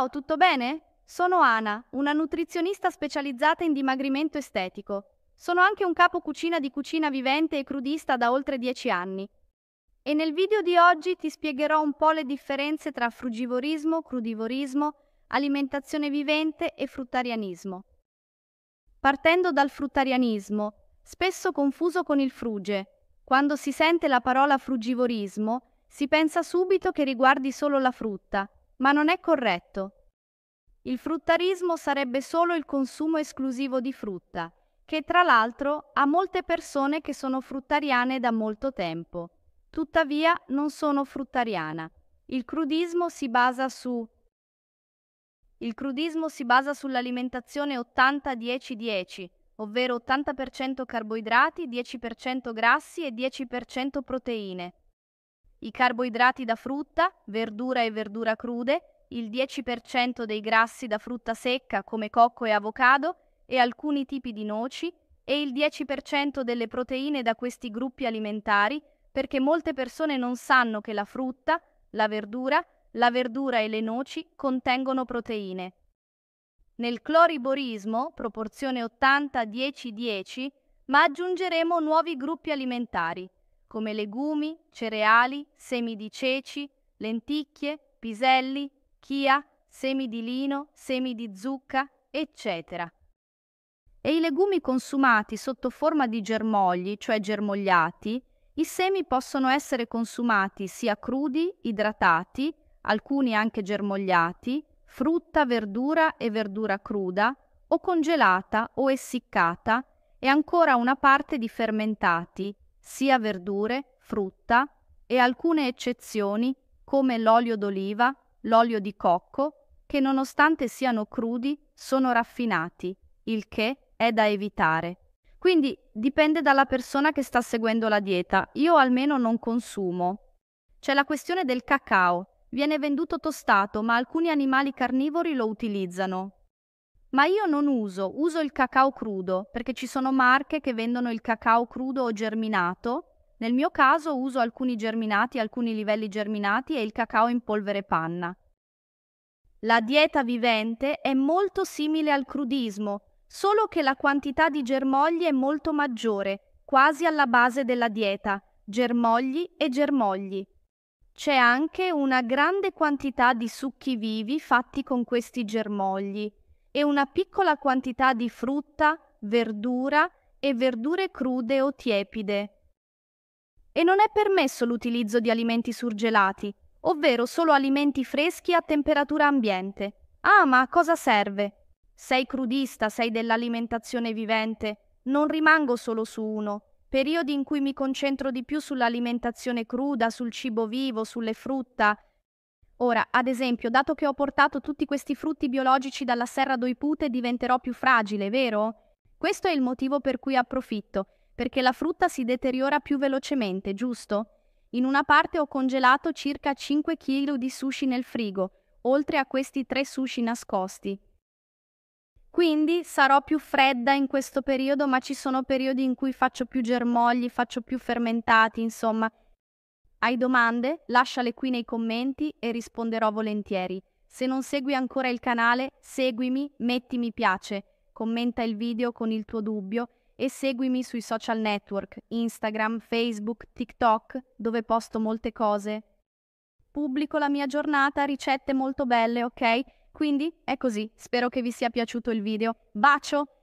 Ciao, tutto bene? Sono Ana, una nutrizionista specializzata in dimagrimento estetico. Sono anche un capo cucina di cucina vivente e crudista da oltre 10 anni. E nel video di oggi ti spiegherò un po' le differenze tra frugivorismo, crudivorismo, alimentazione vivente e fruttarianismo. Partendo dal fruttarianismo, spesso confuso con il fruge, quando si sente la parola frugivorismo, si pensa subito che riguardi solo la frutta, ma non è corretto. Il fruttarismo sarebbe solo il consumo esclusivo di frutta, che tra l'altro ha molte persone che sono fruttariane da molto tempo. Tuttavia non sono fruttariana. Il crudismo si basa su Il crudismo si basa sull'alimentazione 80-10-10, ovvero 80% carboidrati, 10% grassi e 10% proteine i carboidrati da frutta, verdura e verdura crude, il 10% dei grassi da frutta secca come cocco e avocado e alcuni tipi di noci e il 10% delle proteine da questi gruppi alimentari perché molte persone non sanno che la frutta, la verdura, la verdura e le noci contengono proteine. Nel cloriborismo, proporzione 80-10-10, ma aggiungeremo nuovi gruppi alimentari, come legumi, cereali, semi di ceci, lenticchie, piselli, chia, semi di lino, semi di zucca, eccetera. E i legumi consumati sotto forma di germogli, cioè germogliati, i semi possono essere consumati sia crudi, idratati, alcuni anche germogliati, frutta, verdura e verdura cruda, o congelata o essiccata, e ancora una parte di fermentati, sia verdure, frutta e alcune eccezioni come l'olio d'oliva, l'olio di cocco, che nonostante siano crudi sono raffinati, il che è da evitare. Quindi dipende dalla persona che sta seguendo la dieta, io almeno non consumo. C'è la questione del cacao, viene venduto tostato ma alcuni animali carnivori lo utilizzano. Ma io non uso, uso il cacao crudo, perché ci sono marche che vendono il cacao crudo o germinato. Nel mio caso uso alcuni germinati, alcuni livelli germinati e il cacao in polvere panna. La dieta vivente è molto simile al crudismo, solo che la quantità di germogli è molto maggiore, quasi alla base della dieta, germogli e germogli. C'è anche una grande quantità di succhi vivi fatti con questi germogli e una piccola quantità di frutta, verdura e verdure crude o tiepide. E non è permesso l'utilizzo di alimenti surgelati, ovvero solo alimenti freschi a temperatura ambiente. Ah, ma a cosa serve? Sei crudista, sei dell'alimentazione vivente, non rimango solo su uno. Periodi in cui mi concentro di più sull'alimentazione cruda, sul cibo vivo, sulle frutta, Ora, ad esempio, dato che ho portato tutti questi frutti biologici dalla Serra d'Oipute, diventerò più fragile, vero? Questo è il motivo per cui approfitto, perché la frutta si deteriora più velocemente, giusto? In una parte ho congelato circa 5 kg di sushi nel frigo, oltre a questi tre sushi nascosti. Quindi sarò più fredda in questo periodo, ma ci sono periodi in cui faccio più germogli, faccio più fermentati, insomma, hai domande? Lasciale qui nei commenti e risponderò volentieri. Se non segui ancora il canale, seguimi, metti mi piace, commenta il video con il tuo dubbio e seguimi sui social network, Instagram, Facebook, TikTok, dove posto molte cose. Pubblico la mia giornata, ricette molto belle, ok? Quindi è così, spero che vi sia piaciuto il video. Bacio!